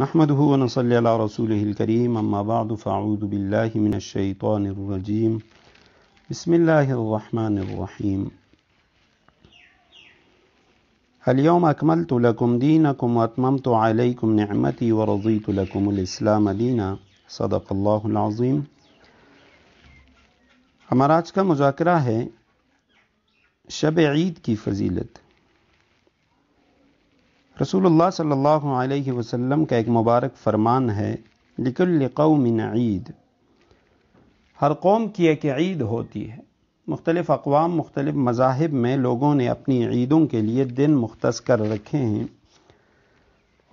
نحمده ونصلي على رسوله الكريم أما بعد فأعوذ بالله من الشيطان الرجيم بسم الله الرحمن الرحيم اليوم أكملت لكم دينكم وأتممت عليكم نعمتي ورضيت لكم الإسلام دينا صدق الله العظيم ہمارا آج کا مذاکرہ ہے شب عید کی فضیلت رسول اللہ صلی اللہ علیہ وسلم کا ایک مبارک فرمان ہے لکل قوم عید ہر قوم کی ایک عید ہوتی ہے مختلف اقوام مختلف مذاہب میں لوگوں نے اپنی عیدوں کے لیے دن مختص کر رکھے ہیں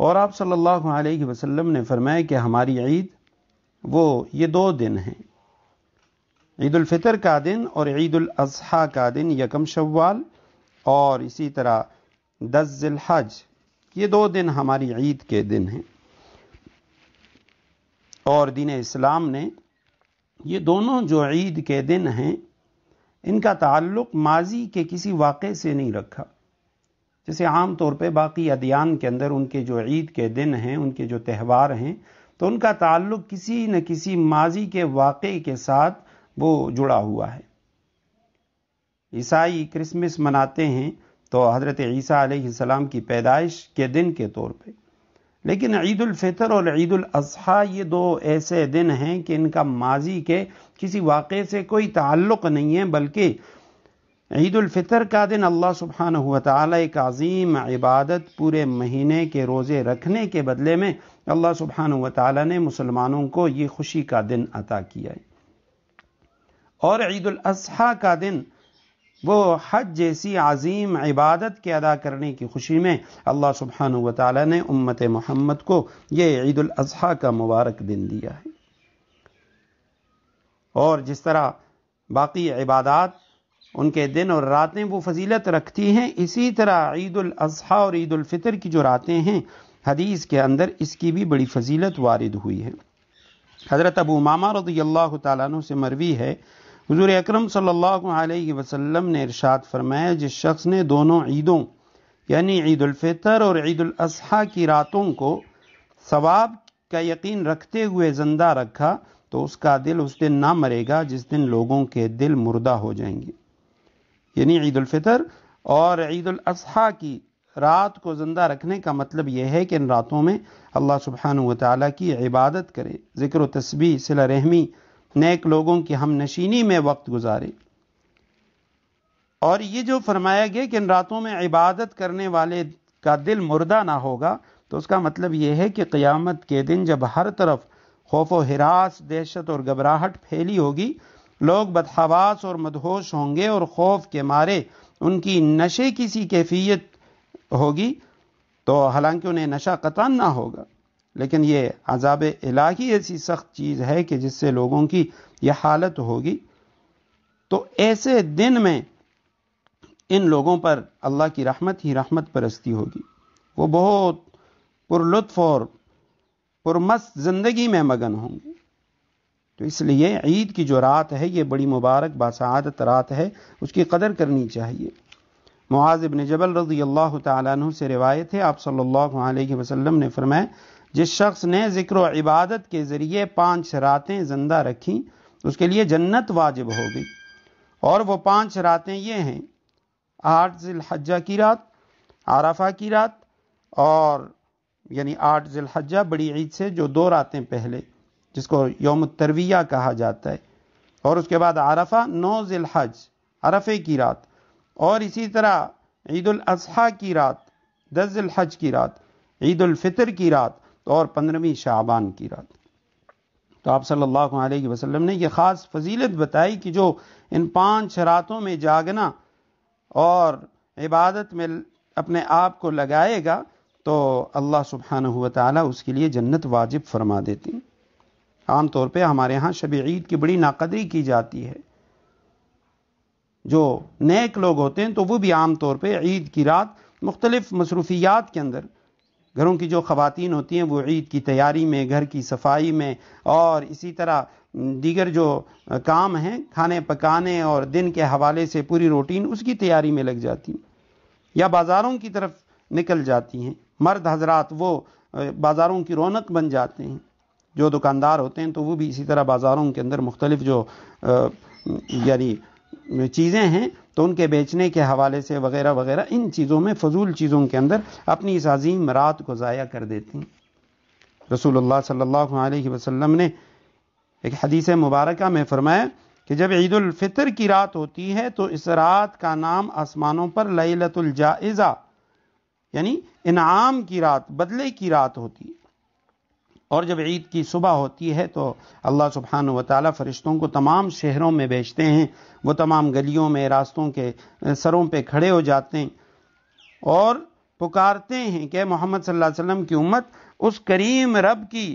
اور آپ صلی اللہ علیہ وسلم نے فرمایا کہ ہماری عید وہ یہ دو دن ہیں عید الفطر کا دن اور عید الاضحیٰ کا دن یکم شوال اور اسی طرح دس ذی الحج یہ دو دن ہماری عید کے دن ہیں اور دین اسلام نے یہ دونوں جو عید کے دن ہیں ان کا تعلق ماضی کے کسی واقعے سے نہیں رکھا جیسے عام طور پہ باقی ادیان کے اندر ان کے جو عید کے دن ہیں ان کے جو تہوار ہیں تو ان کا تعلق کسی نہ کسی ماضی کے واقعے کے ساتھ وہ جڑا ہوا ہے عیسائی کرسمس مناتے ہیں تو حضرت عیسیٰ علیہ السلام کی پیدائش کے دن کے طور پہ لیکن عید الفطر اور عید الاضحیٰ یہ دو ایسے دن ہیں کہ ان کا ماضی کے کسی واقعے سے کوئی تعلق نہیں ہے بلکہ عید الفطر کا دن اللہ سبحانہ ہوا تعالیٰ ایک عظیم عبادت پورے مہینے کے روزے رکھنے کے بدلے میں اللہ سبحانہ ہوا تعالیٰ نے مسلمانوں کو یہ خوشی کا دن عطا کیا ہے اور عید الاضحیٰ کا دن وہ حج جیسی عظیم عبادت کے ادا کرنے کی خوشی میں اللہ سبحانہ و تعالیٰ نے امت محمد کو یہ عید الاضحیٰ کا مبارک دن دیا ہے اور جس طرح باقی عبادات ان کے دن اور راتیں وہ فضیلت رکھتی ہیں اسی طرح عید الاضحیٰ اور عید الفطر کی جو راتیں ہیں حدیث کے اندر اس کی بھی بڑی فضیلت وارد ہوئی ہے حضرت ابو ماما رضی اللہ تعالیٰ عنہ سے مروی ہے حضور اکرم صلی اللہ علیہ وسلم نے ارشاد فرمایا جس شخص نے دونوں عیدوں یعنی عید الفطر اور عید الاضحیٰ کی راتوں کو ثواب کا یقین رکھتے ہوئے زندہ رکھا تو اس کا دل اس دن نہ مرے گا جس دن لوگوں کے دل مردہ ہو جائیں گے یعنی عید الفطر اور عید الاضحیٰ کی رات کو زندہ رکھنے کا مطلب یہ ہے کہ ان راتوں میں اللہ سبحانہ و تعالیٰ کی عبادت کرے ذکر و تسبیح صلہ رحمی نیک لوگوں کی ہم نشینی میں وقت گزارے اور یہ جو فرمایا گیا کہ ان راتوں میں عبادت کرنے والے کا دل مردہ نہ ہوگا تو اس کا مطلب یہ ہے کہ قیامت کے دن جب ہر طرف خوف و ہراس دہشت اور گھبراہٹ پھیلی ہوگی لوگ بدحواس اور مدہوش ہوں گے اور خوف کے مارے ان کی نشے کسی کیفیت ہوگی تو حالانکہ انہیں نشہ قطن نہ ہوگا لیکن یہ عذاب الہی ایسی سخت چیز ہے کہ جس سے لوگوں کی یہ حالت ہوگی تو ایسے دن میں ان لوگوں پر اللہ کی رحمت ہی رحمت پرستی ہوگی وہ بہت پر لطف اور پرمست زندگی میں مگن ہوں گے تو اس لیے عید کی جو رات ہے یہ بڑی مبارک باسعادت رات ہے اس کی قدر کرنی چاہیے معاذ بن جبل رضی اللہ تعالیٰ عنہ سے روایت ہے آپ صلی اللہ علیہ وسلم نے فرمایا جس شخص نے ذکر و عبادت کے ذریعے پانچ راتیں زندہ رکھیں اس کے لیے جنت واجب ہو گئی اور وہ پانچ راتیں یہ ہیں آٹھ ذی الحجہ کی رات عرفہ کی رات اور یعنی آٹھ ذی الحجہ بڑی عید سے جو دو راتیں پہلے جس کو یوم الترویہ کہا جاتا ہے اور اس کے بعد عرفہ نو ذی الحج عرفے کی رات اور اسی طرح عید الاضحیٰ کی رات دز الحج کی رات عید الفطر کی رات اور پندرہویں شعبان کی رات تو آپ صلی اللہ علیہ وسلم نے یہ خاص فضیلت بتائی کہ جو ان پانچ راتوں میں جاگنا اور عبادت میں اپنے آپ کو لگائے گا تو اللہ سبحانہ ہوا تعالیٰ اس کے لیے جنت واجب فرما دیتی عام طور پہ ہمارے ہاں شب عید کی بڑی ناقدری کی جاتی ہے جو نیک لوگ ہوتے ہیں تو وہ بھی عام طور پہ عید کی رات مختلف مصروفیات کے اندر گھروں کی جو خواتین ہوتی ہیں وہ عید کی تیاری میں گھر کی صفائی میں اور اسی طرح دیگر جو کام ہیں کھانے پکانے اور دن کے حوالے سے پوری روٹین اس کی تیاری میں لگ جاتی ہیں یا بازاروں کی طرف نکل جاتی ہیں مرد حضرات وہ بازاروں کی رونق بن جاتے ہیں جو دکاندار ہوتے ہیں تو وہ بھی اسی طرح بازاروں کے اندر مختلف جو یعنی چیزیں ہیں تو ان کے بیچنے کے حوالے سے وغیرہ وغیرہ ان چیزوں میں فضول چیزوں کے اندر اپنی اس عظیم رات کو ضائع کر دیتے ہیں رسول اللہ صلی اللہ علیہ وسلم نے ایک حدیث مبارکہ میں فرمایا کہ جب عید الفطر کی رات ہوتی ہے تو اس رات کا نام آسمانوں پر لیلت الجائزہ یعنی انعام کی رات بدلے کی رات ہوتی ہے اور جب عید کی صبح ہوتی ہے تو اللہ سبحانہ و تعالیٰ فرشتوں کو تمام شہروں میں بیچتے ہیں وہ تمام گلیوں میں راستوں کے سروں پہ کھڑے ہو جاتے ہیں اور پکارتے ہیں کہ محمد صلی اللہ علیہ وسلم کی امت اس کریم رب کی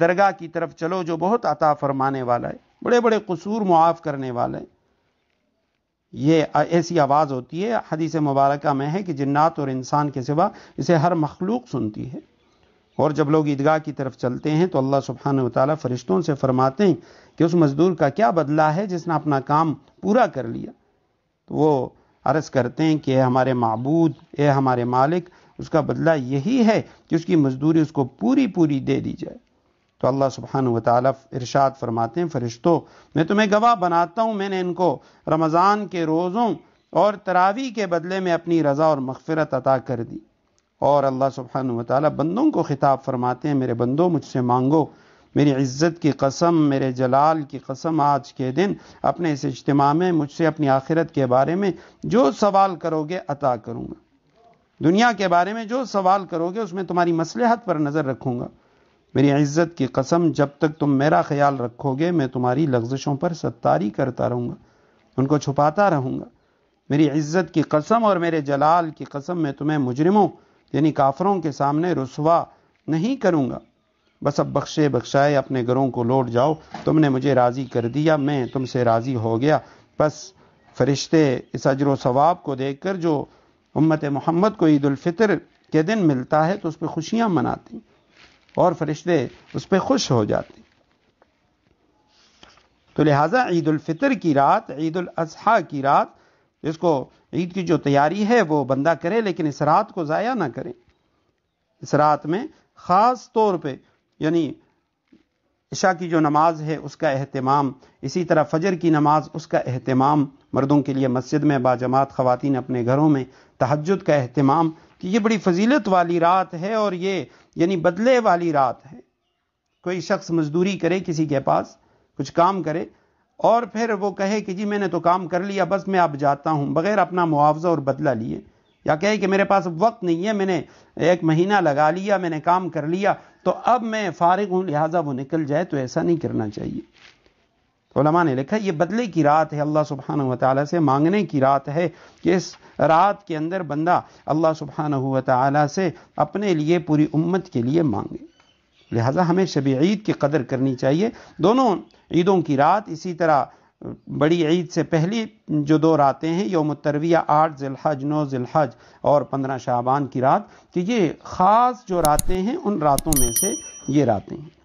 درگاہ کی طرف چلو جو بہت عطا فرمانے والا ہے بڑے بڑے قصور معاف کرنے والا ہے یہ ایسی آواز ہوتی ہے حدیث مبارکہ میں ہے کہ جنات اور انسان کے سوا اسے ہر مخلوق سنتی ہے اور جب لوگ عیدگاہ کی طرف چلتے ہیں تو اللہ و تعالیٰ فرشتوں سے فرماتے ہیں کہ اس مزدور کا کیا بدلہ ہے جس نے اپنا کام پورا کر لیا تو وہ عرض کرتے ہیں کہ اے ہمارے معبود اے ہمارے مالک اس کا بدلہ یہی ہے کہ اس کی مزدوری اس کو پوری پوری دے دی جائے تو اللہ و تعالیٰ ارشاد فرماتے ہیں فرشتوں میں تمہیں گواہ بناتا ہوں میں نے ان کو رمضان کے روزوں اور تراوی کے بدلے میں اپنی رضا اور مغفرت عطا کر دی اور اللہ سبحانہ و تعالی بندوں کو خطاب فرماتے ہیں میرے بندوں مجھ سے مانگو میری عزت کی قسم میرے جلال کی قسم آج کے دن اپنے اس اجتماع میں مجھ سے اپنی آخرت کے بارے میں جو سوال کرو گے عطا کروں گا دنیا کے بارے میں جو سوال کرو گے اس میں تمہاری مسلحت پر نظر رکھوں گا میری عزت کی قسم جب تک تم میرا خیال رکھو گے میں تمہاری لغزشوں پر ستاری کرتا رہوں گا ان کو چھپاتا رہوں گا میری عزت کی قسم اور میرے جلال کی قسم میں تمہیں مجرموں یعنی کافروں کے سامنے رسوا نہیں کروں گا بس اب بخشے بخشائے اپنے گھروں کو لوٹ جاؤ تم نے مجھے راضی کر دیا میں تم سے راضی ہو گیا بس فرشتے اس اجر و ثواب کو دیکھ کر جو امت محمد کو عید الفطر کے دن ملتا ہے تو اس پہ خوشیاں مناتی اور فرشتے اس پہ خوش ہو جاتے تو لہٰذا عید الفطر کی رات عید الاضحیٰ کی رات جس کو عید کی جو تیاری ہے وہ بندہ کرے لیکن اس رات کو ضائع نہ کرے اس رات میں خاص طور پہ یعنی عشاء کی جو نماز ہے اس کا اہتمام اسی طرح فجر کی نماز اس کا اہتمام مردوں کے لیے مسجد میں باجماعت خواتین اپنے گھروں میں تحجد کا اہتمام کہ یہ بڑی فضیلت والی رات ہے اور یہ یعنی بدلے والی رات ہے کوئی شخص مزدوری کرے کسی کے پاس کچھ کام کرے اور پھر وہ کہے کہ جی میں نے تو کام کر لیا بس میں اب جاتا ہوں بغیر اپنا معاوضہ اور بدلہ لیے یا کہے کہ میرے پاس وقت نہیں ہے میں نے ایک مہینہ لگا لیا میں نے کام کر لیا تو اب میں فارغ ہوں لہٰذا وہ نکل جائے تو ایسا نہیں کرنا چاہیے تو علماء نے لکھا یہ بدلے کی رات ہے اللہ سبحانہ و تعالیٰ سے مانگنے کی رات ہے کہ اس رات کے اندر بندہ اللہ سبحانہ و تعالیٰ سے اپنے لیے پوری امت کے لیے مانگے لہٰذا ہمیں شب عید کی قدر کرنی چاہیے دونوں عیدوں کی رات اسی طرح بڑی عید سے پہلی جو دو راتیں ہیں یوم الترویہ آٹھ ذی الحج نو ذی الحج اور پندرہ شعبان کی رات کہ یہ خاص جو راتیں ہیں ان راتوں میں سے یہ راتیں ہیں